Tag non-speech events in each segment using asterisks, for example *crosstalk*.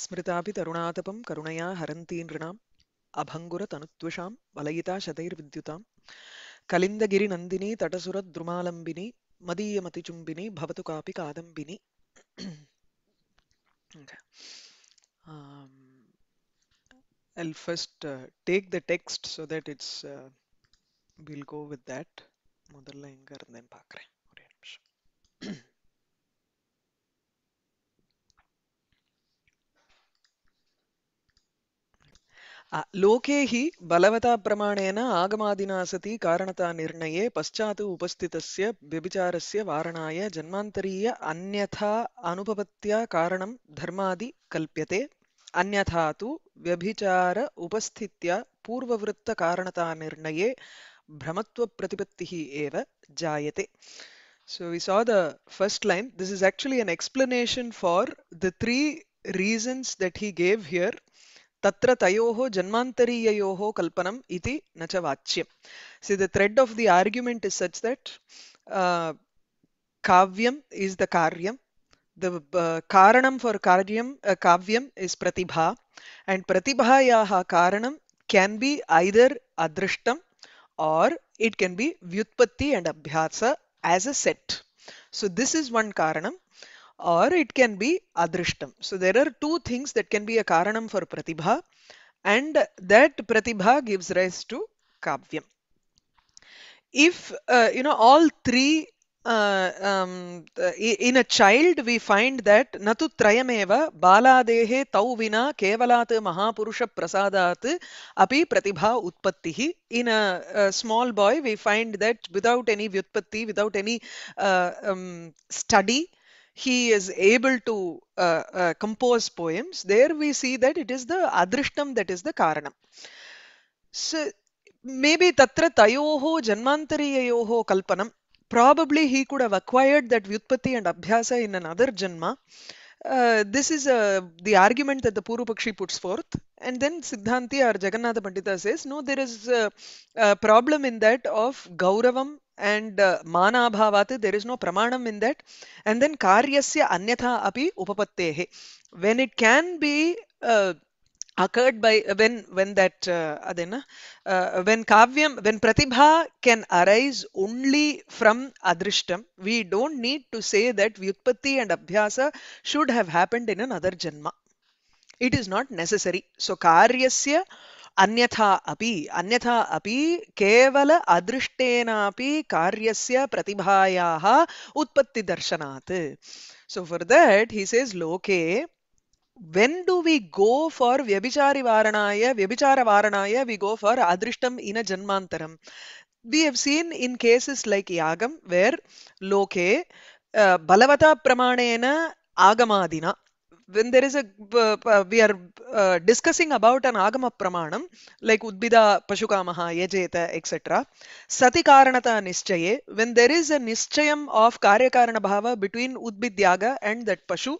स्मृतापि तरुणातपं करुणया हरन्तीनृणाम् अभङ्गुरतनुत्विषां वलयिता शतैर्विद्युतां कलिन्दगिरिनन्दिनी तटसुरद्रुमालम्बिनी मदीयमतिचुम्बिनी भवतु कापि Kadambini okay. um, I'll first uh, take the text so that it's uh, we'll go with that முதல்ல எங்க இருந்தேன்னு பாக்குறேன் ஒரே நிமிஷம் लोके हि बलवताप्रमाणेन आगमादिना सति कारणतानिर्णये पश्चात् उपस्थितस्य व्यभिचारस्य वारणाय जन्मान्तरीय अन्यथा अनुपपत्या कारणं धर्मादि कल्प्यते अन्यथा तु व्यभिचार उपस्थित्या पूर्ववृत्तकारणतानिर्णये भ्रमत्वप्रतिपत्तिः एव जायते So we saw the first line. This is actually an explanation for the three reasons that he gave here Tatra tayoho janmantariyayoho kalpanam iti nacha vachyam. See, the thread of the argument is such that kavyam uh, is the karyam. The karanam uh, for karyam, kavyam uh, is pratibha. And pratibha pratibhayaha karanam can be either adrishtam or it can be vyutpatti and abhyasa as a set. So this is one karanam. or it can be adrishtam. So there are two things that can be a karanam for pratibha and that pratibha gives rise to kavyam. If, uh, you know, all three uh, um, in a child we find that natu trayameva baladehe tau vina kevalat mahapurusha prasadat api pratibha utpattihi in a, a, small boy we find that without any vyutpatti without any uh, um, study uh, he is able to uh, uh, compose poems, there we see that it is the adrishtam that is the karanam. So maybe tatra tayoho janmantariyayoho kalpanam. Probably he could have acquired that vyutpatti and abhyasa in another janma. Uh, this is uh, the argument that the Purupakshi puts forth. And then Siddhanti or Jagannatha Pandita says, no, there is a, uh, a problem in that of Gauravam and uh, mana abhavat, there is no pramanam in that. And then karyasya anyatha api upapattehe. When it can be uh, occurred by uh, when when that uh, adena, uh, when kavyam when pratibha can arise only from adrishtam we don't need to say that vyutpatti and abhyasa should have happened in another janma it is not necessary so karyasya अन्यथा अपि अन्यथा अपि केवल अदृष्टेनापि कार्यस्य प्रतिभायाः उत्पत्तिदर्शनात् so for that he says लोके when do we go for vyabhichari varanaya vyabhichara varanaya we go for adrishtam in a janmantaram we have seen in cases like yagam where loke uh, balavata pramanena agamadina when there is a uh, we are uh, discussing about an agama pramanam like udbida pashukamaha yajeta etc sati karanata nischaye when there is a nischayam of karyakarana bhava between udbidyaga and that pashu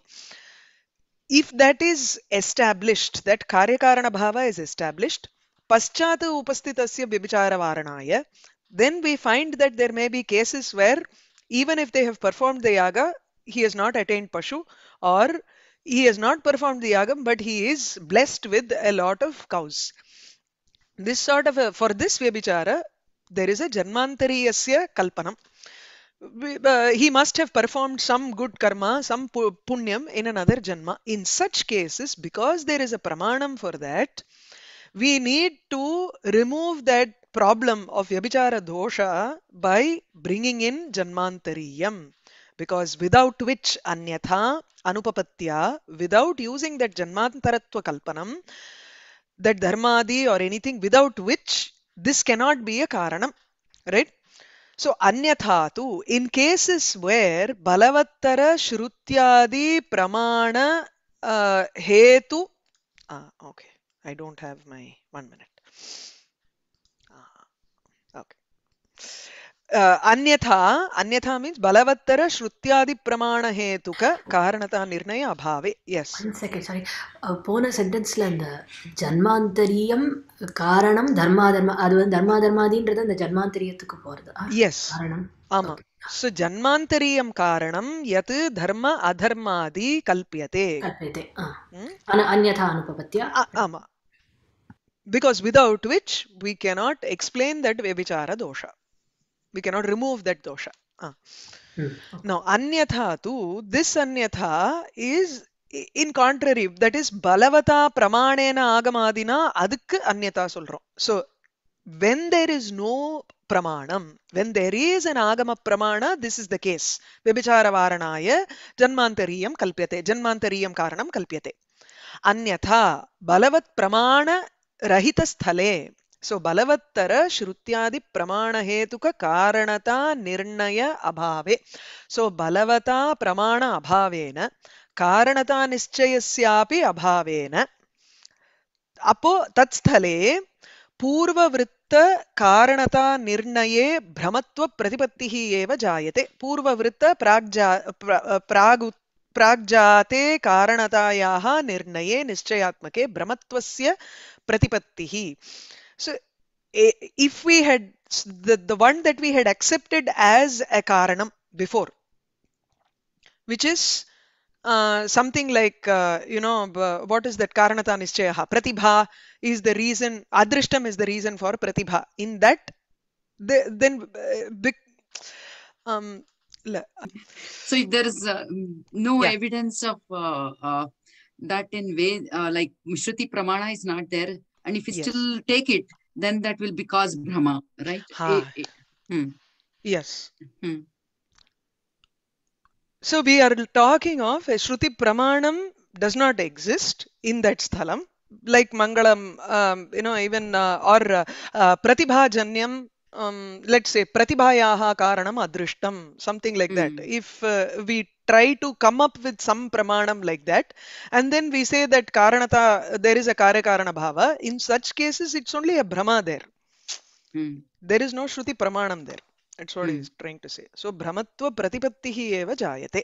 if that is established that karyakarana bhava is established paschata upasthitasya vibhichara varanaya then we find that there may be cases where even if they have performed the yaga he has not attained pashu or he has not performed the yagam, but he is blessed with a lot of cows. This sort of a, for this Vyabhichara, there is a Janmantariyasya Kalpanam. Uh, he must have performed some good karma, some punyam in another janma. In such cases, because there is a pramanam for that, we need to remove that problem of vyabhichara dosha by bringing in janmantariyam because without which anyatha anupapatya without using that janmantaratva kalpanam that dharmadi or anything without which this cannot be a karanam right so anyatha tu in cases where balavattara shrutyadi pramana uh, hetu ah, okay i don't have my one minute అన్యథా అన్యథా means బలవత్తర శృత్యాది ప్రమాణ హేతుక కారణతా నిర్ణయ అభావే yes second sorry போன சென்டென்ஸ்ல அந்த ஜன்மாந்தரியம் காரணம் தர்மாதர்ம அது வந்து தர்மாதர்மாதின்றது அந்த ஜன்மாந்தரியத்துக்கு போறது எஸ் காரணம் ஆமா சோ ஜன்மாந்தரியம் காரணம் யத் தர்ம அதர்மாதி கல்பியதே கல்பியதே அன்யதா அனுபவத்யா ஆமா because without which we cannot explain that vyabhichara dosha we cannot remove that dosha. Ah. Hmm. Now, anyatha tu, this anyatha is in contrary, that is balavata pramana pramanena agamadina adhik anyatha solro. So, when there is no pramana, when there is an agama pramana, this is the case. Vibhichara varanaya janmantariyam kalpyate, janmantariyam karanam kalpyate. Anyatha balavat pramana rahita sthale, so ಬಲವತ್ತರ ಶ್ರುತ್ಯಾದಿ ಪ್ರಮಾಣಹೇತುಕ ಕಾರಣತಾ ನಿರ್ಣಯ ಅಭಾವೆ so ಬಲವತಾ ಪ್ರಮಾಣ ಅಭಾವೇನ ಕಾರಣತಾ ನಿಶ್ಚಯಸ್ಯಾಪಿ ಅಭಾವೇನ ಅಪೋ ತತ್ಸ್ಥಲೆ पूर्ववृत्त कारणता निर्णये भ्रमत्व प्रतिपत्तिः एव जायते पूर्ववृत्त प्राग्जा प्राग् प्राग्जाते कारणतायाः निर्णये निश्चयात्मके भ्रमत्वस्य प्रतिपत्तिः So eh, if we had the, the one that we had accepted as a karanam before, which is uh, something like uh, you know what is that karanata nischayaha pratibha is the reason adrishtam is the reason for pratibha in that the, then uh, um, so there is uh, no yeah. evidence of uh, that in way like shruti pramana is not there and if you yes. still take it then that will be cause brahma right ha. hmm. yes hmm. so we are talking of a shruti pramanam does not exist in that sthalam like mangalam um, you know even uh, or uh, uh, um, let's say pratibhayaha karanam adrishtam, something like mm. that. Hmm. If uh, we try to come up with some pramanam like that, and then we say that karanata, there is a karakarana bhava, in such cases it's only a brahma there. Mm. There is no shruti pramanam there. That's what mm. he's trying to say. So brahmatva pratipattihi eva jayate.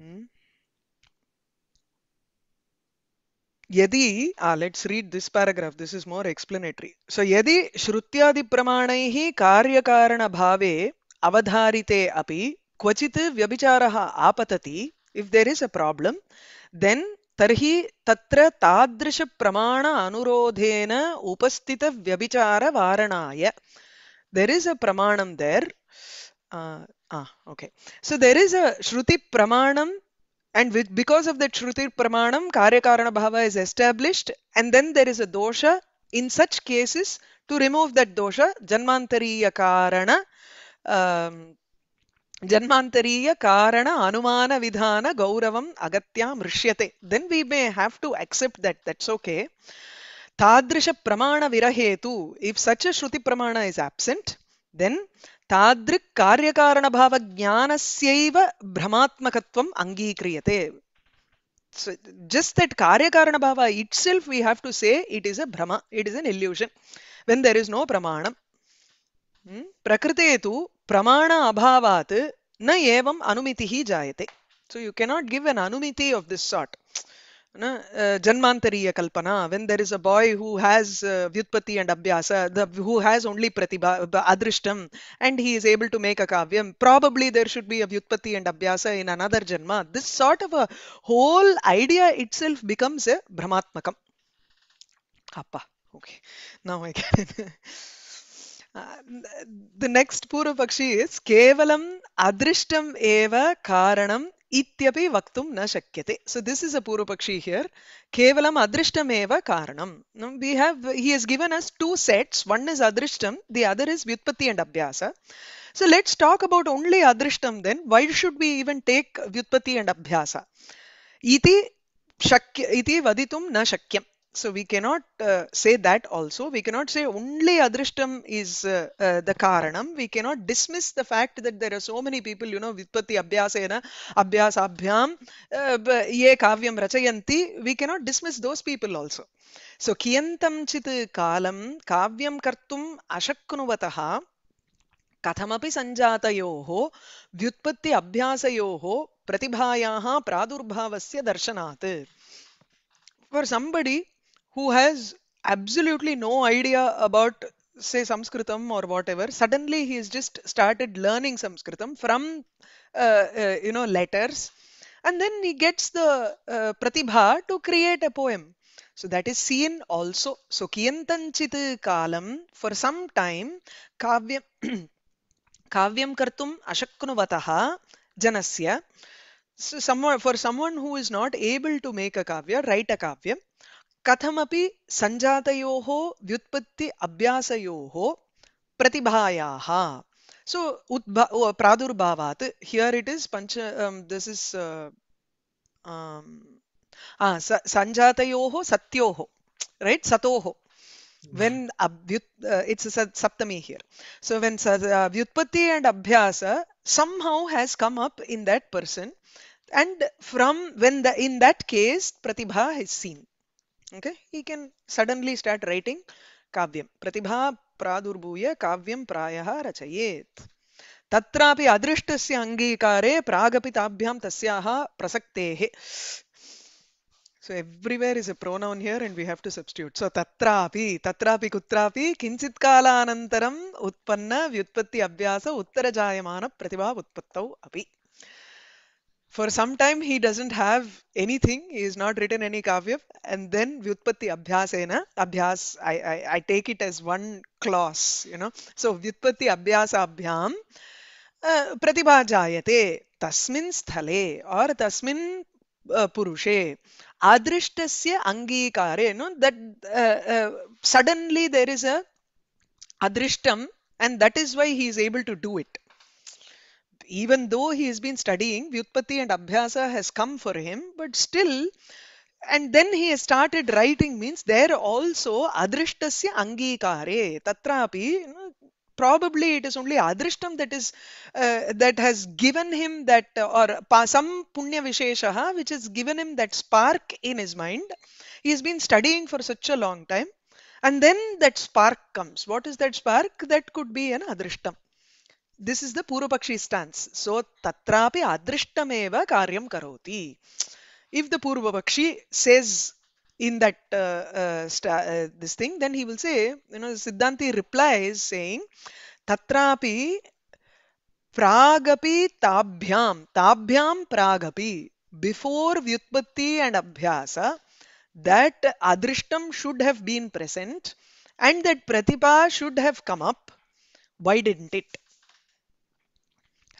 Hmm. यदि let's read this paragraph this is more explanatory so यदि श्रुत्यादिप्रमाणैः भाव अवधारिते अपि क्वचित् व्यभिचारः आपतति if there is a problem then तर्हि तत्र प्रमाण अनुरोधेन वारणाय देर् इज अ प्रमाण there okay so there is a श्रुतिप्रमाणं And with, because of the Shrutir Pramanam, Karyakarana Bhava is established and then there is a dosha. In such cases, to remove that dosha, Janmantariya Karana, um, Janmantariya Karana Anumana Vidhana Gauravam Agatyam Rishyate. Then we may have to accept that. That's okay. Tadrisha Pramana Virahetu. If such a Shruti Pramana is absent, then तादृक् कार्यकारणभावज्ञानस्यैव भ्रमात्मकत्वम् अङ्गीक्रियते so just that karyakarana bhava itself we have to say it is a brahma it is an illusion when there is no pramanam hmm? prakrite tu pramana abhavat anumiti hi anumitihi jayate so you cannot give an anumiti of this sort no, uh, Janmantariya Kalpana, when there is a boy who has uh, Vyutpati and Abhyasa, the, who has only Pratibha, Adrishtam, and he is able to make a Kavyam, probably there should be a Vyutpati and Abhyasa in another Janma. This sort of a whole idea itself becomes a Brahmatmakam. Appa. Okay, now I get it. the next Pura Pakshi is Kevalam Adrishtam Eva Karanam इत्यपि वक्तुं न शक्यते so this is a पूर्वपक्षी here केवलम अदृष्टमेव कारणम we have he has given us two sets one is अदृष्टम the other is व्युत्पत्ति एंड अभ्यास so let's talk about only अदृष्टम then why should we even take व्युत्पत्ति एंड अभ्यास इति शक्य इति वदितुं न शक्यम So we cannot uh, say that also. We cannot say only Adrishtam is uh, uh, the Karanam. We cannot dismiss the fact that there are so many people, you know, Vipatti Abhyasena, Abhyasabhyam, uh, Ye Kavyam Rachayanti. We cannot dismiss those people also. So Kiyantam Chit Kalam Kavyam Kartum Ashaknuvataha कथमपि सञ्जातयोः व्युत्पत्ति अभ्यासयोः प्रतिभायाः प्रादुर्भावस्य दर्शनात् For somebody who has absolutely no idea about say sanskritam or whatever suddenly he has just started learning sanskritam from uh, uh, you know letters and then he gets the uh, pratibha to create a poem so that is seen also so kiyantanchit kalam for some time kavyam *clears throat* kavyam kartum ashaknuvatah janasya so someone for someone who is not able to make a kavya write a kavya कथमपि सञ्जातयोः व्युत्पत्ति अभ्यास प्रतिभायाः so उद्भा प्रादुर्भावात् here it is पञ्च this is सञ्जातयोः सत्योः रैट् सतोः वेन् अभ्युत् सप्तमी हियर् सो वेन् व्युत्पत्ति एंड अभ्यास somehow has come up in that person and from when the in that case प्रतिभा has seen okay he can suddenly start writing काव्यं प्रतिभा प्रादुर्भूय काव्यं प्रायः रचयेत् तत्रापि अदृष्टस्य अङ्गीकारे प्रागपि ताभ्यां तस्याः प्रसक्तेः so everywhere is a pronoun here and we have to substitute so तत्रापि तत्रापि कुत्रापि किञ्चित् कालानन्तरम् उत्पन्न व्युत्पत्ति अभ्यास उत्तरजायमानप्रतिभा उत्पत्तौ अपि for some time he doesn't have anything he has not written any kavya and then vyutpatti abhyasena abhyas I, I, I take it as one clause you know so vyutpatti abhyasabhyam abhyam, uh, pratibha tasmin sthale or tasmin पुरुषे अदृष्टस्य अङ्गीकारे no that That uh, uh, suddenly there is a adrishtam, and that is why he is able to do it even though he has been studying, Vyutpatti and Abhyasa has come for him, but still, and then he has started writing means there also Adrishtasya Angikare, Tatrapi, you know, probably it is only adrishtam that is uh, that has given him that uh, or some punya visheshaha which has given him that spark in his mind he has been studying for such a long time and then that spark comes what is that spark that could be an adrishtam this is the Purvapakshi stance. So tatrapi adrishtameva karyam karoti. If the Purvapakshi says in that uh, uh, uh, this thing, then he will say, you know, Siddhanti replies saying, tatrapi pragapi tabhyam, tabhyam pragapi, before vyutpatti and abhyasa, that adrishtam should have been present and that pratipa should have come up. Why didn't it?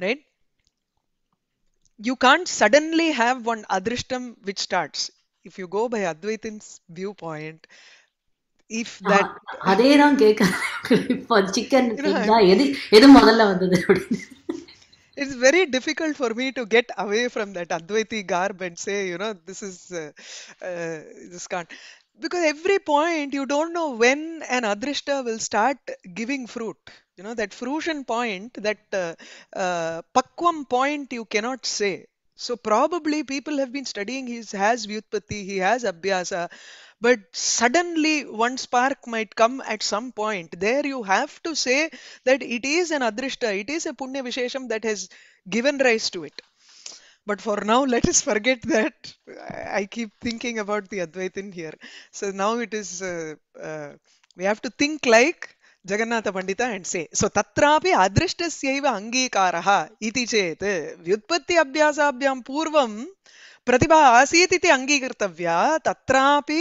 right? You can't suddenly have one adrishtam which starts. If you go by Advaitin's viewpoint, if that. it's very difficult for me to get away from that Advaiti garb and say, you know, this is. Uh, uh, this can't. Because every point, you don't know when an adrishta will start giving fruit you know that fruition point that uh, uh, pakvam point you cannot say so probably people have been studying he has vyutpatti he has abhyasa but suddenly one spark might come at some point there you have to say that it is an adrishta it is a punya vishesham that has given rise to it but for now let us forget that i keep thinking about the advaitin here so now it is uh, uh, we have to think like जगन्नाथ पंडित and say so तत्रापि अदृष्टस्यैव अंगीकारः इति चेत् व्युत्पत्ति अभ्यासाभ्यां पूर्वं प्रतिभा आसीत् इति अंगीकर्तव्या तत्रापि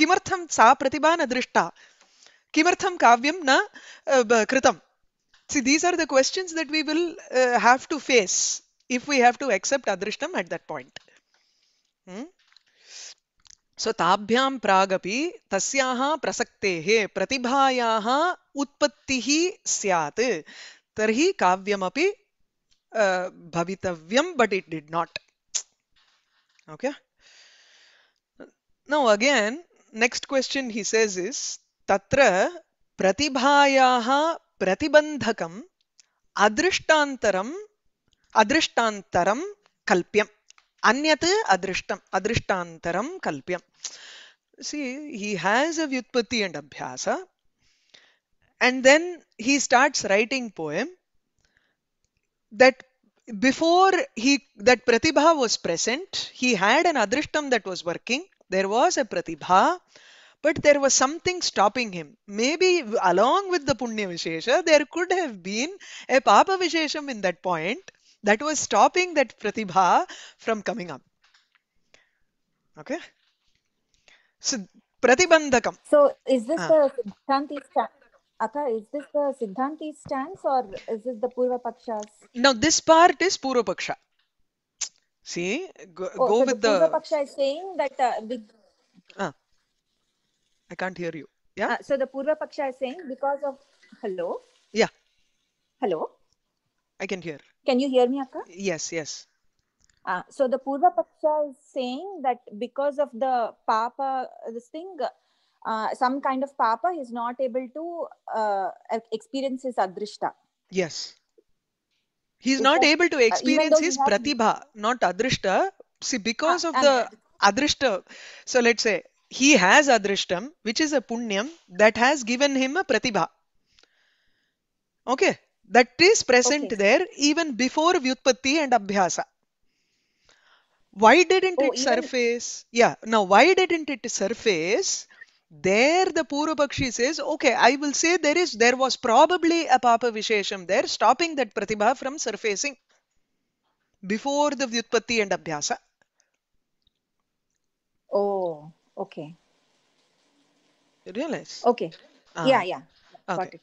किमर्थं सा प्रतिभा न दृष्टा किमर्थं काव्यं न कृतं see these are the questions that we will have to face if we have to accept accept at that point point. Hmm? सो ताभ्यां प्रागपि तस्याः प्रसक्तेः प्रतिभायाः उत्पत्तिः स्यात् तर्हि काव्यमपि भवितव्यं but it did not okay now again next question he says is तत्र प्रतिभायाः प्रतिबन्धकम् अदृष्टान्तरम् अदृष्टान्तरं कल्प्यम् anyat adrishtam adrishtantaram kalpyam see he has a vyutpatti and abhyasa and then he starts writing poem that before he that pratibha was present he had an adrishtam that was working there was a pratibha but there was something stopping him maybe along with the punya vishesha there could have been a papa vishesham in that point that was stopping that Pratibha from coming up. Okay? So, Pratibandhakam. So, is this uh. the Siddhanti stance? Akka, is this the Siddhanti stance or is this the Purva Paksha's? Now, this part is Purva Paksha. See, go, oh, go so with the. Purva Paksha is saying that. Uh, with... ah, I can't hear you. Yeah. Uh, so the Purva Paksha is saying because of. Hello? Yeah. Hello? I can hear. Can you hear me, Akka? Yes, yes. Uh, so the Purva Paksha is saying that because of the Papa, this thing, uh, some kind of Papa, he's not able to uh, experience his Adrishta. Yes. He's is not that, able to uh, experience his Pratibha, not Adrishta. See, because ah, of the Adrishta, so let's say he has Adrishtam, which is a Punyam that has given him a Pratibha. Okay that is present okay. there even before Vyutpatti and Abhyasa. Why didn't oh, it surface? Even... Yeah, now why didn't it surface? There the Purvapakshi says, okay, I will say there is, there was probably a Papa Vishesham there stopping that Pratibha from surfacing before the Vyutpatti and Abhyasa. Oh, okay. Realize? Okay. Uh, yeah, yeah. Got okay. it.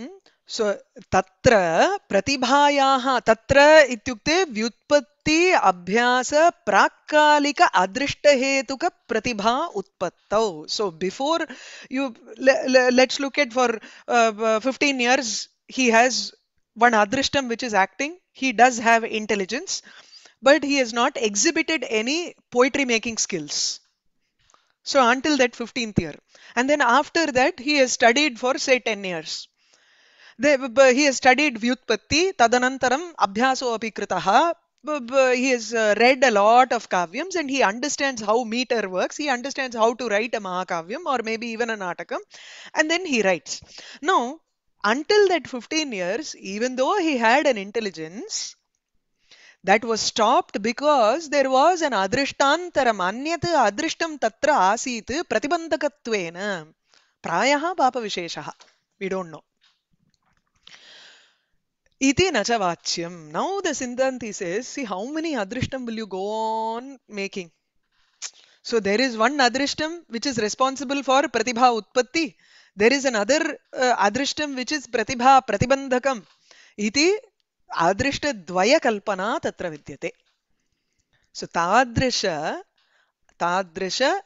Hmm? सो तत्र प्रतिभायाः तत्र इत्युक्ते व्युत्पत्ति अभ्यास प्राक्कालिक अदृष्टहेतुक प्रतिभा उत्पत्तौ so before you let's look at for 15 years he has one अदृष्टम which is acting he does have intelligence but he has not exhibited any poetry making skills so until that 15th year and then after that he has studied for say 10 years he studied vyutpatti tadanantaram abhyaso api he has uh, read a lot of kavyams and he understands how meter works he understands how to write a mahakavyam or maybe even an artakam, and then he writes now until that 15 years even though he had an intelligence that was stopped because there was an adrishtantaram anyat adrishtam tatra asita asit pratibandhakatvena prayah papa visheshah we don't know Iti nacha vachyam. Now the Siddhanti says, see how many adrishtam will you go on making? So there is one adrishtam which is responsible for pratibha utpatti. There is another uh, adrishtam which is pratibha pratibandhakam. Iti adrishtadvaya kalpana tatra vidyate. So tadrisha, tadrisha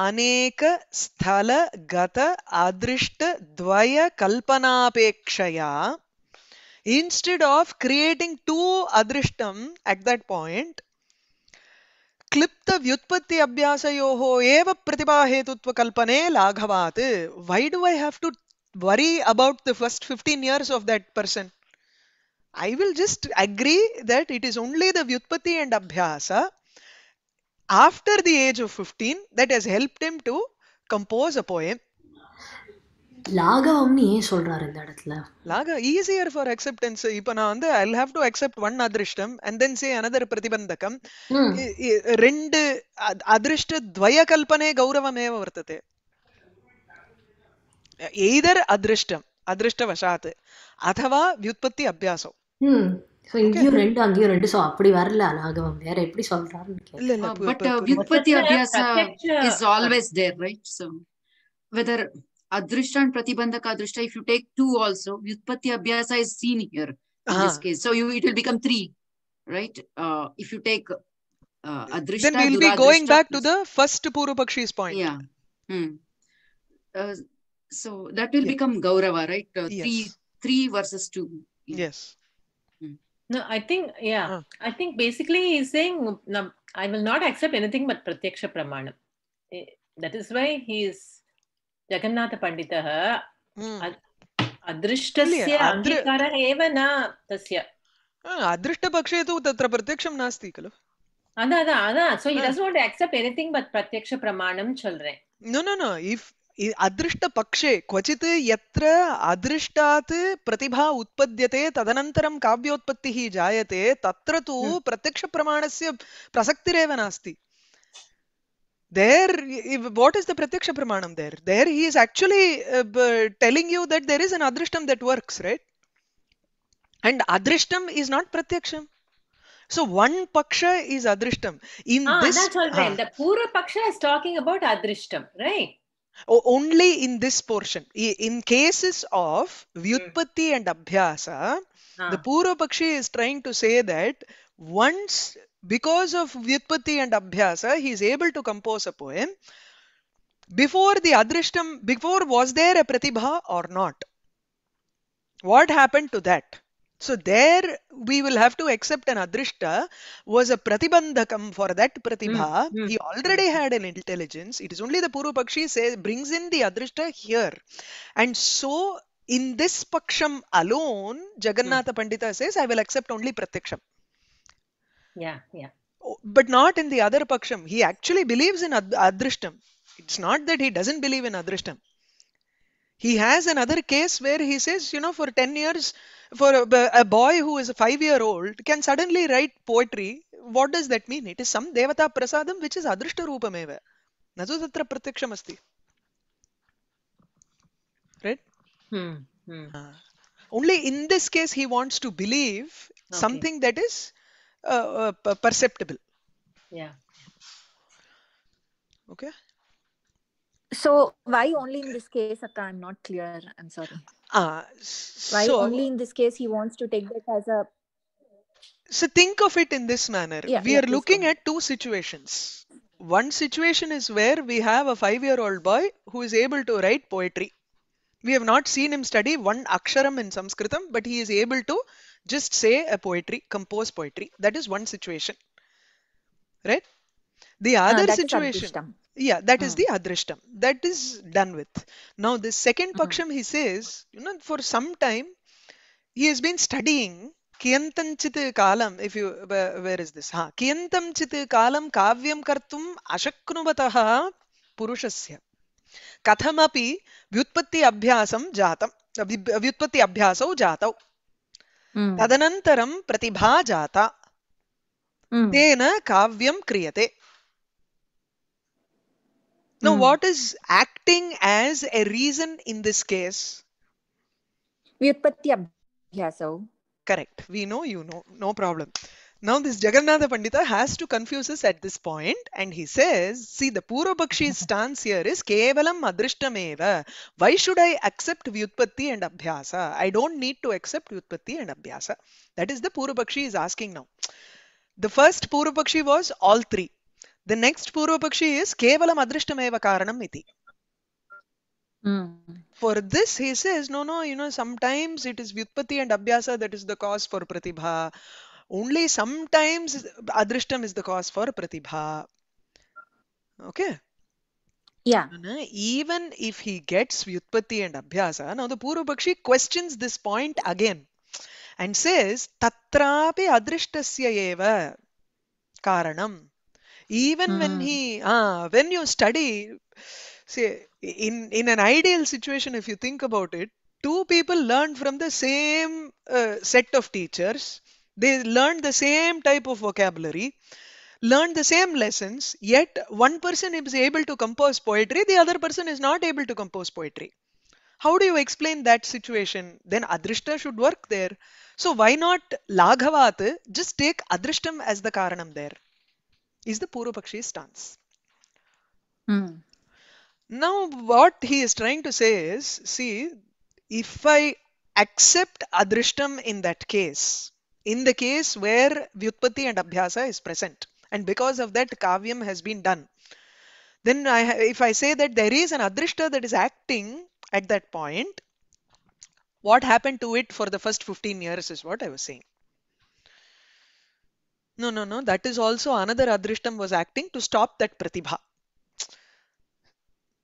अनेक स्थल गत अदृष्ट द्वय कल्पनापेक्षया instead of creating two adrishtam at that point, Vyutpatti Abhyasayoho Eva Pratibahetutva Kalpane Laghavate. Why do I have to worry about the first 15 years of that person? I will just agree that it is only the Vyutpati and Abhyasa after the age of 15 that has helped him to compose a poem. லாகவம்னு ஏன் சொல்றாரு இந்த இடத்துல லாக easier for acceptance இப்போ நான் வந்து I have to accept one அதிர்ஷ்டம் and then say another பிரதிபந்தகம் ரெண்டு அதிர்ஷ்ட ద్వయ கல்பனே கௌரவமேவ வர்த்ததே எய்தர் அதிர்ஷ்டம் அதிர்ஷ்டவசாத் அதுவா வியுத்பத்தி அபியாசம் சோ இங்கேயும் ரெண்டு அங்கேயும் ரெண்டு சோ அப்படி வரல லாகவம் வேற எப்படி சொல்றாருன்னு இல்ல இல்ல பட் வியுத்பத்தி அபியாசம் is always there right so whether adrishta and pratibandak adrishta, if you take two also, Vyutpatti Abhyasa is seen here uh-huh. in this ah. case. So you, it will become three, right? Uh, if you take uh, adrishta, Then we'll be going back to the first Purupakshi's point. Yeah. Hmm. Uh, so that will yeah. become Gaurava, right? Uh, yes. Three, three versus two. Yeah. Yes. Hmm. No, I think, yeah, huh. Ah. I think basically he's saying, no, I will not accept anything but Pratyaksha pramana." Eh, that is why he is जगन्नाथ पंडित अङ्गीकारः एव न तस्य अदृष्टपक्षे तु तत्र प्रत्यक्षं नास्ति खलु अदृष्टपक्षे क्वचित् यत्र अदृष्टात् प्रतिभा उत्पद्यते तदनन्तरं काव्योत्पत्तिः जायते तत्र तु हम्म। प्रत्यक्षप्रमाणस्य प्रसक्तिरेव नास्ति there what is the pratyaksha pramanam there there he is actually uh, telling you that there is an adrishtam that works right and adrishtam is not pratyaksham so one paksha is adrishtam in ah, this that's all right ah, the pura paksha is talking about adrishtam right only in this portion in cases of vyutpatti and abhyasa hmm. the pura pakshi is trying to say that once because of Vyutpatti and Abhyasa, he is able to compose a poem. Before the Adrishtam, before was there a Pratibha or not? What happened to that? So there we will have to accept an Adrishta was a Pratibandhakam for that Pratibha. Mm, mm. He already had an intelligence. It is only the Purupakshi says brings in the Adrishta here. And so in this Paksham alone, hmm. Jagannatha mm. Pandita says, I will accept only Pratyaksham yeah yeah oh, but not in the other paksham he actually believes in ad- adrishtam it's not that he doesn't believe in adrishtam he has another case where he says you know for 10 years for a, a boy who is a 5 year old can suddenly write poetry what does that mean it is some devata prasadam which is adrishta rupameva nadu tatra pratyaksham asti right hmm, hmm. Uh, only in this case he wants to believe okay. something that is uh, uh, perceptible yeah okay so why only in this case akka i'm not clear i'm sorry uh, why only in this case he wants to take this as a so think of it in this manner yeah, we yeah, are looking at two situations one situation is where we have a 5 year old boy who is able to write poetry we have not seen him study one aksharam in sanskritam but he is able to just say a poetry, compose poetry. That is one situation, right? The ah, other uh, situation, adrishtam. yeah, that uh. is hmm. the adrishtam. That is done with. Now the second hmm. paksham, he says, you know, for some time, he has been studying कियन्तञ्चित् कालम् if you were is this हा कियन्तञ्चित् कालं काव्यं कर्तुम् अशक्नुवतः पुरुषस्य कथमपि व्युत्पत्ति अभ्यासं जातम् व्युत्पत्ति अभ्यासौ जातौ Hmm. तदनन्तरं प्रतिभा जाता hmm. तेन काव्यं क्रियते Now, hmm. what is acting as a reason in this case? Vyutpatti abhyasau. Correct. We know you No problem. Now, this Jagannatha Pandita has to confuse us at this point, and he says, See, the Puravakshi's *laughs* stance here is Kevalam Adrishtameva. Why should I accept Vyutpatti and Abhyasa? I don't need to accept Vyutpatti and Abhyasa. That is the Purvapakshi is asking now. The first Purvapakshi was all three. The next Purvapakshi is Kevalam Adrishtameva Karanam Iti. Mm. For this, he says, no, no, you know, sometimes it is Vyutpatti and Abhyasa that is the cause for Pratibha only sometimes adrishtam is the cause for pratibha okay yeah even if he gets vyutpatti and abhyasa now the purvapakshi questions this point again and says tatrapi adrishtasya eva karanam even mm. when hmm. he ah, when you study say in in an ideal situation if you think about it two people learn from the same uh, set of teachers they learned the same type of vocabulary, learned the same lessons, yet one person is able to compose poetry, the other person is not able to compose poetry. How do you explain that situation? Then Adrishta should work there. So why not Laghavat? Just take Adrishtam as the Karanam there. Is the purupakshi stance. Hmm. Now, what he is trying to say is see, if I accept Adrishtam in that case, in the case where Vyutpatti and Abhyasa is present. And because of that, Kavyam has been done. Then I, if I say that there is an Adrishta that is acting at that point, what happened to it for the first 15 years is what I was saying. No, no, no. That is also another Adrishtam was acting to stop that Pratibha.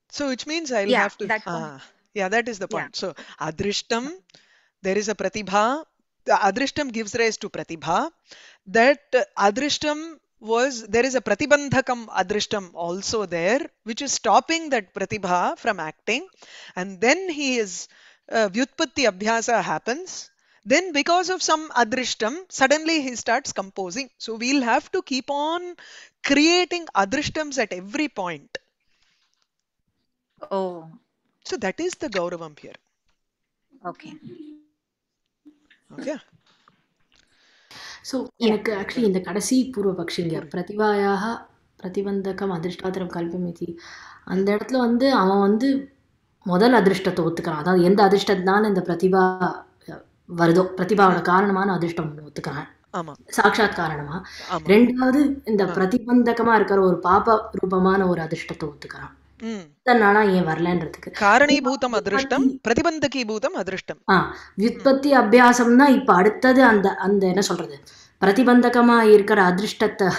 So which means I'll yeah, have to. That ah, yeah, that is the point. Yeah. So Adrishtam, there is a Pratibha the adrishtam gives rise to pratibha that adrishtam was there is a pratibandhakam adrishtam also there which is stopping that pratibha from acting and then he is uh, vyutpatti abhyasa happens then because of some adrishtam suddenly he starts composing so we'll have to keep on creating adrishtams at every point oh so that is the gauravam here okay okay so எனக்கு actually இந்த கடைசி பூர்வபக்ஷிங்க mm-hmm. பிரதிவாயாக பிரதிபந்தகம் அதிர்ஷ்டாதிரம் கல்விமிதி அந்த இடத்துல வந்து அவன் வந்து முதல் அதிர்ஷ்டத்தை ஒத்துக்கிறான் அதாவது எந்த அதிர்ஷ்டத்தினால இந்த பிரதிபா வருதோ பிரதிபாவோட mm-hmm. காரணமான அதிர்ஷ்டம் ஒத்துக்கிறான் சாட்சாத் காரணமா ரெண்டாவது இந்த பிரதிபந்தகமா இருக்கிற ஒரு பாப ரூபமான ஒரு அதிர்ஷ்டத்தை ஒத்துக்கிறான் அபியாசம்னா இப்ப அடுத்தது அந்த அந்த என்ன சொல்றது பிரதிபந்தகமா இருக்கிற அதிர்ஷ்டத்தை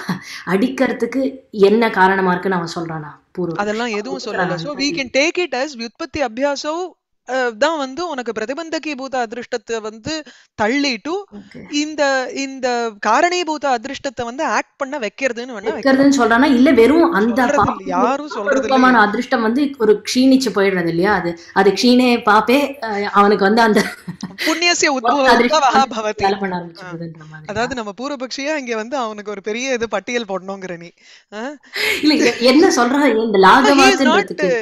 அடிக்கிறதுக்கு என்ன காரணமா இருக்குன்னு அவன் சொல்றானா அதெல்லாம் எதுவும் சொல்லல so we can take it as உற்பத்தி அபியாசம் தான் வந்து உனக்கு பிரதிபந்தகி பூத அதிர்ஷ்டத்தை வந்து தள்ளிட்டு இந்த இந்த காரணீபூத அதிர்ஷ்டத்தை வந்து ஆக்ட் பண்ண வைக்கிறதுன்னு வைக்கிறதுன்னு சொல்றானா இல்ல வெறும் அந்த யாரும் சொல்றது அதிர்ஷ்டம் வந்து ஒரு க்ஷீணிச்சு போயிடுறது இல்லையா அது அது க்ஷீணே பாப்பே அவனுக்கு வந்து அந்த புண்ணியசிய அதாவது நம்ம பூர்வபக்ஷியா இங்க வந்து அவனுக்கு ஒரு பெரிய இது பட்டியல் போடணுங்கிற நீ இல்ல என்ன சொல்ற இந்த லாகவாத்து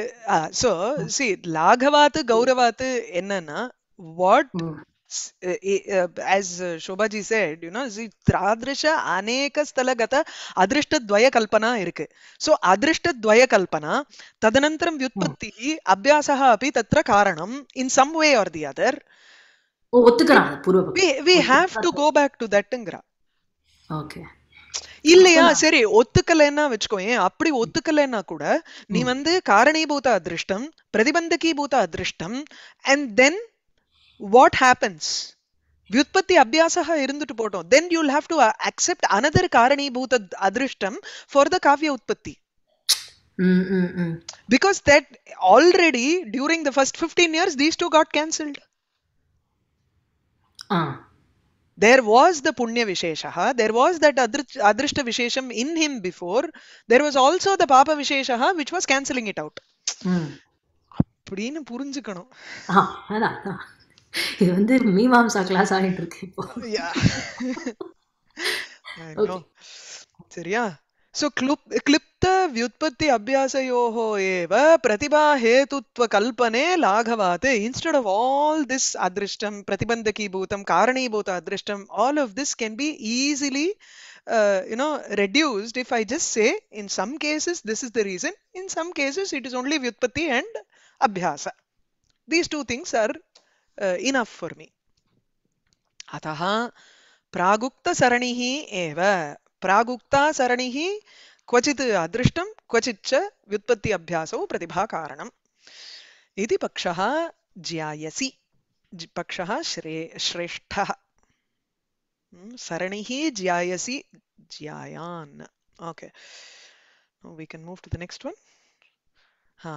சோ சி லாகவாத்து கௌரவ Mudravatu என்னன்னா what eh, eh, eh, as அதிருஷ்டத்வய Kalpana இருக்கு சோ அதிருஷ்டத்வய கல்பனா ததனந்தரம் வியுத்பத்தி அபியாசः அப்படி காரணம் in some way or the other ஒத்துக்கறாங்க இல்லையா சரி ஒத்துக்கலைன்னா ஏன் அப்படி ஒத்துக்கலைன்னா கூட நீ வந்து காரணீபூத அதிருஷ்டம் பிரதிபந்தகீபூத அதிருஷ்டம் அண்ட் தென் வாட் ஹேப்பன்ஸ் வியுத்பத்தி அபியாசாக இருந்துட்டு போட்டோம் then you'll have to accept another காரணீபூத அதிருஷ்டம் ஃபார் த காவிய உற்பத்தி because that already during the first fifteen years these two got cancelled there was the punya visheshaha there was that adrishta vishesham in him before there was also the papa visheshaha which was cancelling it out அப்படின்னு புரிஞ்சுக்கணும் இது வந்து மீமாம்சா class ஆகிட்டு இருக்கு இப்போ சரியா सो क्लुप् clipped व्युत्पत्ति व्युत्पत्त्यभ्यासयोः एव प्रतिभाहेतुत्वकल्पने लाघवात् इन्स्टेड् आफ् आल् दिस् अदृष्टं प्रतिबन्धकीभूतं कारणीभूत अदृष्टम् all of this can be easily you know reduced if I just say in some cases this is the reason in some cases it is only व्युत्पत्ति एण्ड् अभ्यास these two things are enough for me अतः प्रागुक्तसरणिः एव प्रागुक्ता सरणी क्वचित् अदृष्टं क्वचित् च व्युत्पत्ति अभ्यास प्रतिभा कारण पक्ष ज्यायसी पक्ष श्रे श्रेष्ठः हम्म, सरणिः ज्यायसी ज्यायान okay we can move to the next one हा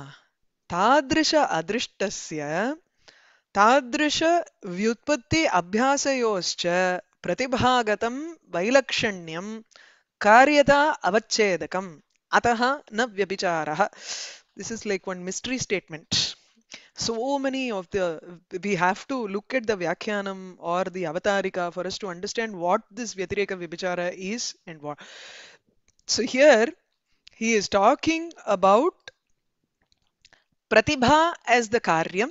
तादृश अदृष्टस्य व्युत्पत्ति अभ्यासयोश्च प्रतिभागतं वैलक्षण्यं कार्यता अवच्छेदकम् अतः न व्यभिचारः this is like one mystery statement so many of the we have to look at the vyakyanam or the avatarika for us to understand what this vyatireka vibhichara is and what so here he is talking about pratibha as the karyam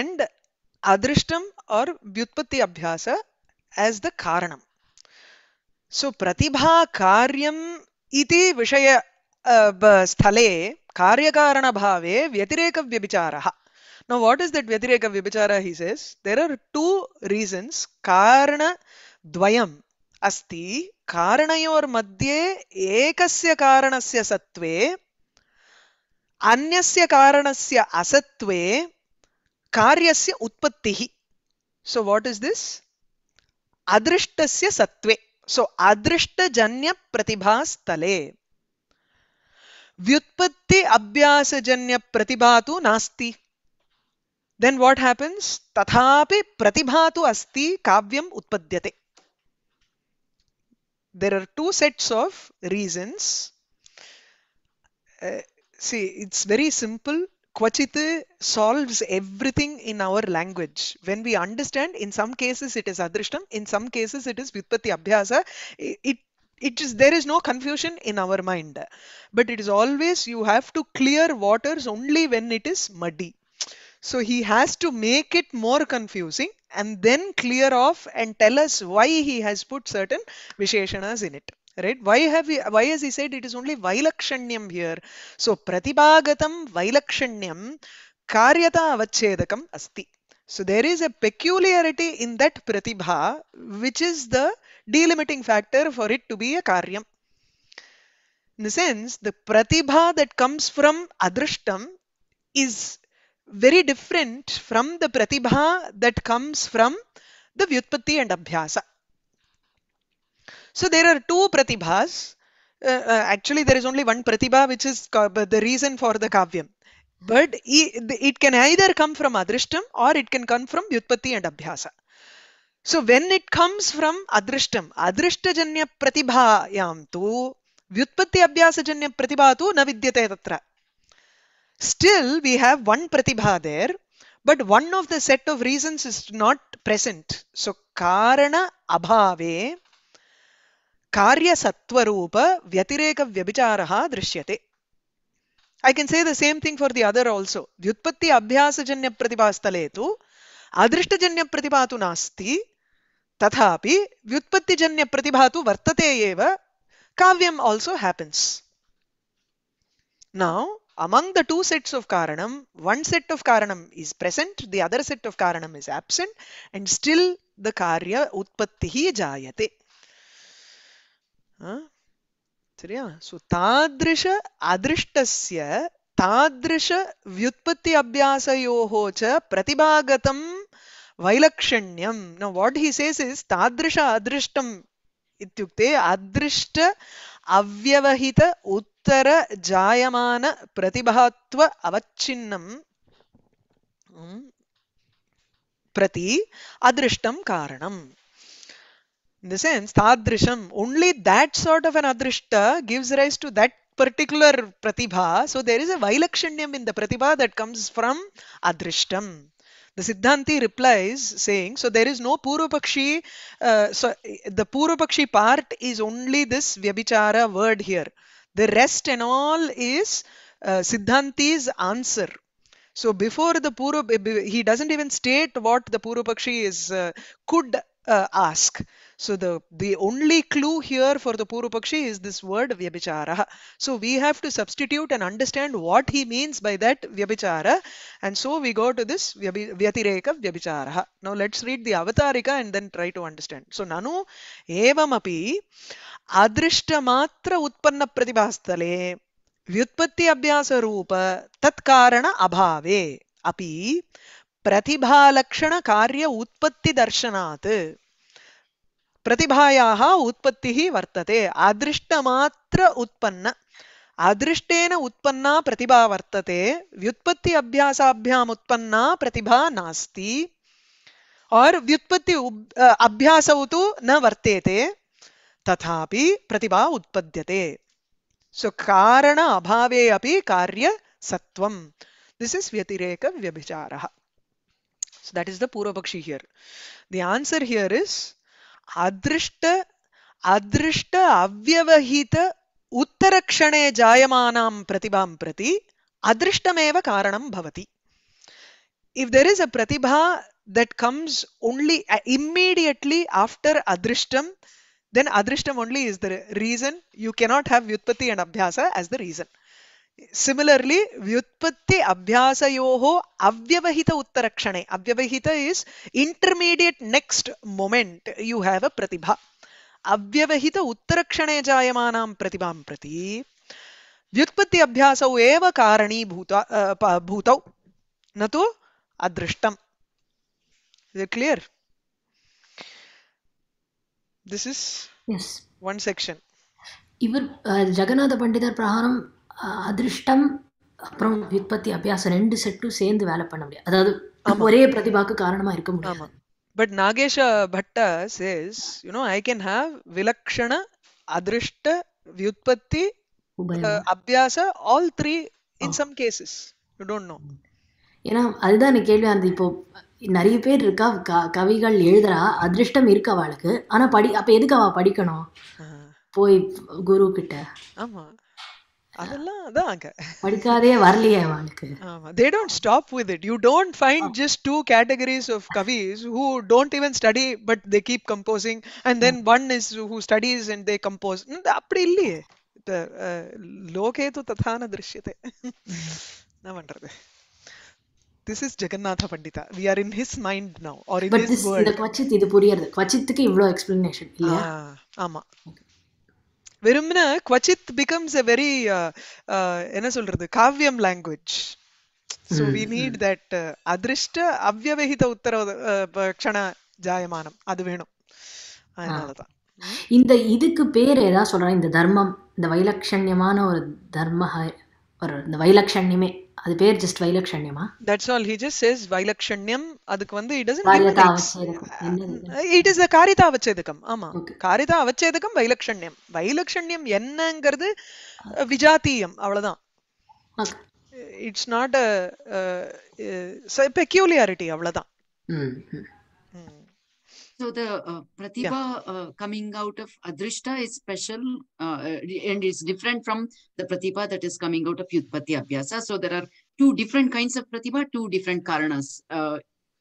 and adrishtam or vyutpatti abhyasa as the karanam so pratibha karyam iti vishaya स्थले कार्यकारणभावे व्यतिरेकव्यभिचारः Now, what is that Vyatireka Vibhichara? He says there are two reasons. Karana Dvayam asti Karanayor Madhye Ekasya Karanasya Satve Anyasya Karanasya Asatve Karyasya Utpattihi. So, what is this? अदृष्ट सत्वे सो अदृष्ट जन्य प्रतिभा स्थले व्युत्पत्ति अभ्यास जन्य प्रतिभा तो नास्ति देन व्हाट हैपेंस तथापि प्रतिभा तो अस्ति काव्यम उत्पद्यते there are two sets of reasons see it's very simple Kvachit solves everything in our language. When we understand, in some cases it is Adrishtam, in some cases it is Vitpati Abhyasa. It, it is there is no confusion in our mind. But it is always you have to clear waters only when it is muddy. So he has to make it more confusing and then clear off and tell us why he has put certain Visheshanas in it right why have we why has he said it is only vailakshanyam here so pratibhagatam vailakshanyam karyata avachedakam asti so there is a peculiarity in that pratibha which is the delimiting factor for it to be a karyam in the sense the pratibha that comes from adrishtam is very different from the pratibha that comes from the vyutpatti and abhyasa so there are two pratibhas. Uh, uh, actually, there is only one pratibha, which is the reason for the kavyam. Hmm. But it can either come from adrishtam or it can come from utpatti and abhyasa. So when it comes from adrishtam, adrishtajanya pratibhayam tu, vyutpatti abhyasajanya pratibha tu na vidyate tatra. Still, we have one pratibha there, but one of the set of reasons is not present. So karana abhave कार्यसत्वरूप व्यतिरेकव्यभिचारः दृश्यते I can say the same thing for the other also व्युत्पत्ति अभ्यासजन्यप्रतिभास्थले तु अदृष्टजन्यप्रतिभा तु नास्ति तथापि व्युत्पत्तिजन्यप्रतिभा तु वर्तते एव काव्यम् also happens now among the two sets of karanam one set of karanam is present the other set of karanam is absent and still the karya utpattihi jayate சரியா சோ தாதிருஷ அதிருஷ்டஸ்ய தாதிருஷ வியுத்பத்தி அபியாசயோஹோ ச பிரதிபாகதம் வைலக்ஷண்யம் no what he says is தாதிருஷ அதிருஷ்டம் இத்தியுக்தே அதிருஷ்ட அவ்வவஹித உத்தர ஜாயமான பிரதிபாத்வ அவச்சின்னம் பிரதி அதிருஷ்டம் காரணம் In the sense, Tadrisham, only that sort of an Adrishta gives rise to that particular Pratibha. So there is a Vilakshanyam in the Pratibha that comes from Adrishtam. The Siddhanti replies saying, so there is no Purvapakshi, uh, so the Purvapakshi part is only this Vyabhichara word here. The rest and all is uh, Siddhanti's answer. So before the Purva, he doesn't even state what the Purvapakshi is, uh, could uh, ask. So the, the only clue here for the Purupakshi is this word Vyabhichara. So we have to substitute and understand what he means by that Vyabhichara. And so we go to this Vyatireka Vyabhichara. Now let's read the Avatarika and then try to understand. So Nanu Evamapi matra Utpanna Pratibhastale व्युत्पत्ति अभ्यास रूप तत्कारण api अपि lakshana karya utpati दर्शनात् प्रतिभायाः उत्पत्तिः वर्तते अदृष्टमात्र उत्पन्न अदृष्टेन उत्पन्ना प्रतिभा वर्तते व्युत्पत्ति अभ्यासाभ्याम उत्पन्ना प्रतिभा नास्ति और व्युत्पत्ति अभ्यासौ तु न वर्तेते तथापि प्रतिभा उत्पद्यते सो कारण अभावे अपि कार्यसत्वम् दिस् इस् व्यतिरेकव्यभिचारः So that is the Purvapakshi here. The answer here is ಅದೃಷ್ಟ ಅದೃಷ್ಟ ಅವ್ಯವಹಿತ उत्तरक्षणे जायमानां प्रतिभां प्रति ಅದೃಷ್ಟಮೇವ ಕಾರಣಂ ಭವತಿ ಇಫ್ ದೇರ್ ಇಸ್ ಅ ಪ್ರತಿಭಾ that comes only immediately after ಅದೃಷ್ಟಂ ದೆನ್ ಅದೃಷ್ಟಂ only is the reason you cannot have ವ್ಯುತ್ಪತ್ತಿ ಅಂಡ್ ಅಭ್ಯಾಸ as the reason similarly vyutpatti abhyasayoho avyavahita uttaraqshane avyavahita is intermediate next moment you have a pratibha अव्यवहित उत्तरक्षणे जायमानां प्रतिभां प्रति व्युत्पत्ति अभ्यासौ एव कारणीभूत भूतौ न तु अदृष्टम् clear this is one section ever जगन्नाथपण्डितर् प्रहारं அதிர்ஷ்டம் அப்புறம் விற்பத்தி அபியாசம் ரெண்டு செட்டும் சேர்ந்து வேலை பண்ண முடியாது அதாவது ஒரே பிரதிபாக்கு காரணமா இருக்க முடியாது but Nagesha Bhatta says you know I can have விலக்ஷண அதிருஷ்ட வியுத்பத்தி அபியாச all three in some cases you don't know ஏன்னா அதுதான் எனக்கு கேள்வி அந்த இப்போ நிறைய பேர் இருக்கா க கவிகள் எழுதுறா அதிருஷ்டம் இருக்கு அவளுக்கு ஆனா படி அப்ப எதுக்கு அவ படிக்கணும் போய் குரு கிட்ட ஆமா அதெல்லாம் அதாங்க படிக்காதே வரலையே ஆமா they don't stop with it you don't find just two categories of கவிஸ் who don't even study but they keep composing and then one is who studies and they compose அப்படி இல்லையே லோகே து ததான திருஷ்யத்தை என்ன பண்றது this is Jagannatha Pandita we are in his mind now are in his world இந்த குவச்சித் இது புரியுது குவச்சித்துக்கு எக்ஸ்பிளனேஷன் இல்லையா ஆமா வெறும்னா குவச்சித் பிகம்ஸ் எ வெரி என்ன சொல்றது காவியம் language so we need that அதிர்ஷ்ட ಅವ್ಯವಹಿತ ಉತ್ತರ ಕ್ಷಣ ஜாயமானம் அது வேணும் அதனாலதான் இந்த இதுக்கு பேர் ஏதாவது சொல்றேன் இந்த தர்மம் இந்த வைலட்சண்யமான ஒரு தர்ம ஒரு இந்த வைலக்ஷண்யமே அது பேர் ஜஸ்ட் வைலக்ஷண்யமா that's all he just says வைலக்ஷண்யம் அதுக்கு வந்து இட் இஸ் இட் இஸ் காரிதா அவச்சேதகம் ஆமா காரிதா அவச்சேதகம் வைலக்ஷண்யம் வைலக்ஷண்யம் என்னங்கிறது uh, விஜாதியம் அவ்வளவுதான் இட்ஸ் நாட் பெக்யூலியாரிட்டி அவ்வளவுதான் So the uh, Pratibha yeah. uh, coming out of Adrishta is special uh, uh and is different from the Pratibha that is coming out of Yudpati Abhyasa. So there are two different kinds of Pratibha, two different Karanas. Uh,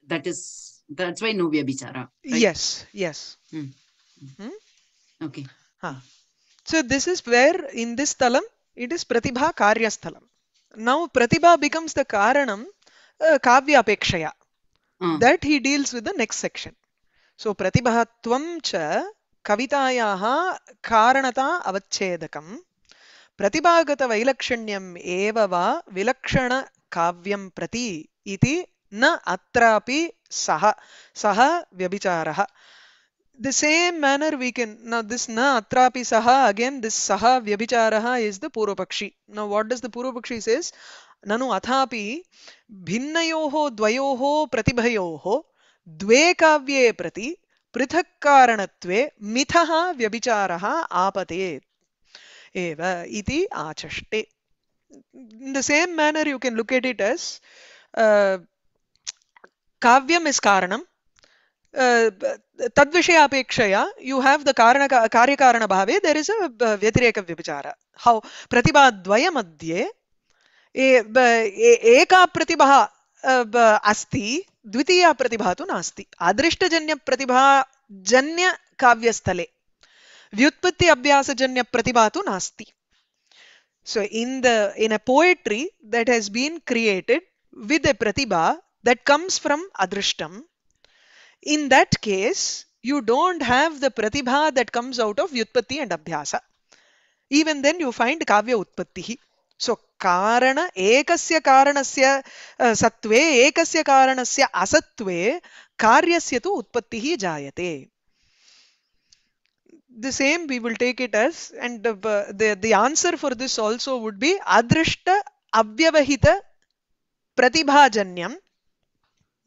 that is, that's why no bichara Right? Yes, yes. Mm. hmm Okay. Huh. So this is where in this Talam, it is Pratibha Karyasthalam. Now Pratibha becomes the Karanam uh, Kavya Apekshaya. Ah. That he deals with the next section. So प्रतिभत्वं च कवितायाः कारणता अवच्छेदकं प्रतिभागतवैलक्षण्यम् एव वा विलक्षणकाव्यं प्रति इति न अत्रापि सः सः व्यभिचारः the same manner we can न दिस् न अत्रापि सः अगेन् दिस् सः व्यभिचारः इस् द पूर्वपक्षी न वाट् डस् द पूर्वपक्षी सेस् ननु अथापि भिन्नयोः द्वयोः प्रतिभयोः द्वे काव्ये प्रति पृथक् कारणत्वे मिथः व्यभिचारः आपतेत् एव इति आचष्टे in the same manner you can look at it as uh, kavyam is karanam uh, तद्विषयापेक्षया यु हेव् द कारण कार्यकारणभावे देर् इस् अ uh, व्यतिरेकव्यभिचार हौ प्रतिभाद्वयमध्ये एका प्रतिभा uh, अस्ति द्वितीया प्रतिभा तो नास्ति आदृष्टजन्य प्रतिभा जन्य काव्यस्थले व्युत्पत्ति अभ्यास जन्य प्रतिभा तो नास्ती so in the in a poetry that has been created with a प्रतिभा दैट कम्स फ्रॉम अदृष्टम in that case you don't have the प्रतिभा दैट कम्स आउट ऑफ व्युत्पत्ति एंड अभ्यास even then you find kavya utpatti So, कारण एकस्य कारणस्य सत्वे एकस्य कारणस्य असत्वे कार्यस्य तु उत्पत्तिः जायते the same we will take it as and the, uh, the the answer for this also would be adrishta avyavahita pratibhajanyam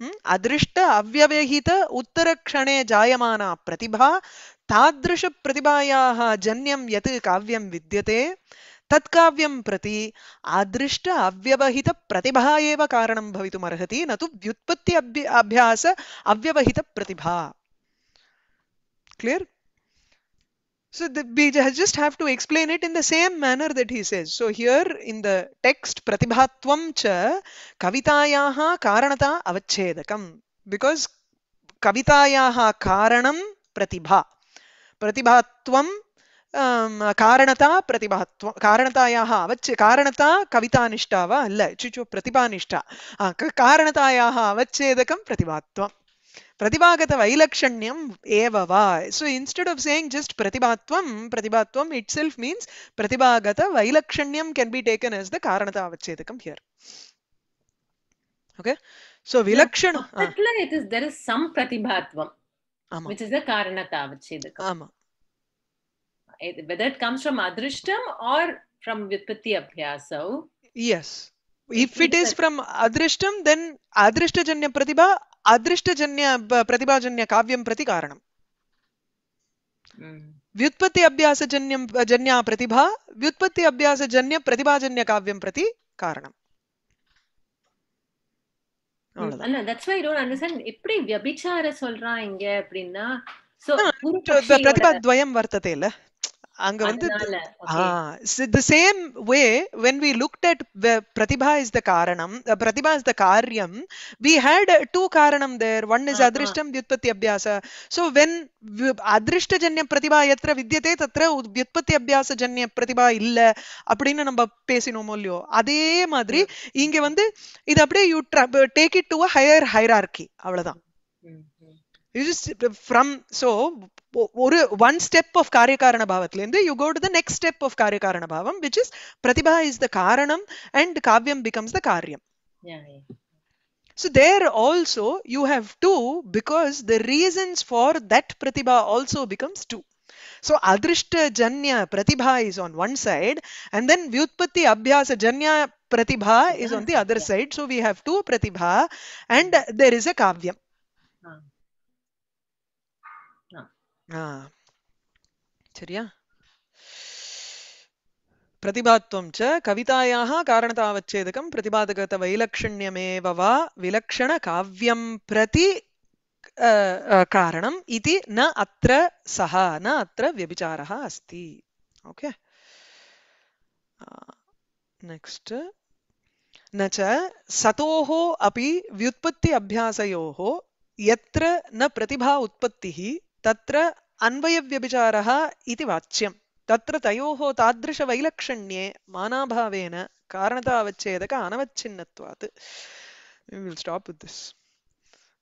hmm? Adrishta ಅವ್ಯವಹಿತ ಉತ್ತರಕ್ಷಣೆ ಜಾಯಮಾನ Pratibha ತಾದೃಶ ಪ್ರತಿಭಾಯಾಹ janyam ಯತ್ kavyam vidyate तत्काव्यं प्रति आदृष्ट अव्यवहितप्रतिभा एव कारणं भवितुमर्हति न तु व्युत्पत्ति अभ्य अभ्यास अव्यवहितप्रतिभा clear So the Bija just have to explain it in the same manner that he says. So here in the text, pratibhatvam cha kavitayaha karanata avachedakam. Because kavitayaha karanam pratibha. Pratibhatvam காரணத்தா பிரதிபாத்துவம் காரணத்தாயாக அவச்சு காரணத்தா கவிதானிஷ்டா வா அல்ல சுச்சு பிரதிபானிஷ்டா காரணத்தாயாக அவச்சேதகம் பிரதிபாத்துவம் பிரதிபாகத வைலக்ஷண்யம் ஏவவா so instead of saying just பிரதிபாத்வம் பிரதிபாத்வம் இட் செல்ஃப் மீன்ஸ் பிரதிபாகத வைலக்ஷண்யம் can be taken as the காரணத்தா அவச்சேதகம் ஹியர் ஓகே ஸோ விலக்ஷணம் it is there is some பிரதிபாத்வம் ஆமா இட் இஸ் த காரணத்தா அவச்சேதகம் ஆமா whether it comes from adrishtam or from vipatti abhyasa yes if it is from adrishtam then adrishta janya pratibha adrishta janya pratibha janya kavyam prati karanam व्युत्पत्ति अभ्यासजन्यं जन्या प्रतिभा व्युत्पत्ति अभ्यासजन्य प्रतिभाजन्य काव्यं प्रति कारणम् அண்ணா தட்ஸ் வை டோன்ட் அண்டர்ஸ்டாண்ட் எப்படி வியபிச்சார சொல்றாங்க அப்படின்னா சோ பிரதிபா துவயம் வர்த்ததே இல்ல அங்க வந்து the same way when we looked at பிரதிபா இஸ் த காரணம் பிரதிபா இஸ் த காரியம் வி ஹேட் டூ காரணம் தேர் ஒன் இஸ் அதிருஷ்டம் வியுத்பத்தி அபியாச சோ வென் அதிருஷ்டஜன்ய பிரதிபா எத்திர வித்தியதே தத்திர வியுத்பத்தி அபியாசஜன்ய பிரதிபா இல்ல அப்படின்னு நம்ம பேசினோமோ இல்லையோ அதே மாதிரி இங்க வந்து இது அப்படியே you take it to a higher hierarchy அவ்வளவுதான் யூ ஜஸ்ட் ஃப்ரம் சோ ஒரு ஒன் ஸ்டெப் ஆஃப் காரியகாரண பாவத்திலேருந்து you go to the next step of காரியகாரண பாவம் விச் இஸ் பிரதிபா இஸ் த காரணம் அண்ட் காவியம் பிகம்ஸ் த காரியம் So there also you have two because the reasons for that pratibha also becomes two. So adrishta janya pratibha is on one side and then vyutpatti abhyasa janya pratibha is on the other side. So we have two pratibha and there is a kavyam. हा चर्या प्रतिभात्वं च कवितायाः कारणतावच्छेदकं प्रतिपादगतवैलक्षण्यमेव वा विलक्षणकाव्यं प्रति कारणम् न अत्र सः न अत्र व्यभिचारः अस्ति ओके नेक्स्ट् न च सतोः अपि व्युत्पत्ति अभ्यासयोः यत्र न प्रतिभा उत्पत्तिः तत्र अन्वयव्यभिचारः इति वाच्यम् तत्र तयोः तादृशवैलक्षण्ये मानाभावेन कारणतावच्छेदक अनवच्छिन्नत्वात् विल् स्टाप् वित् दिस्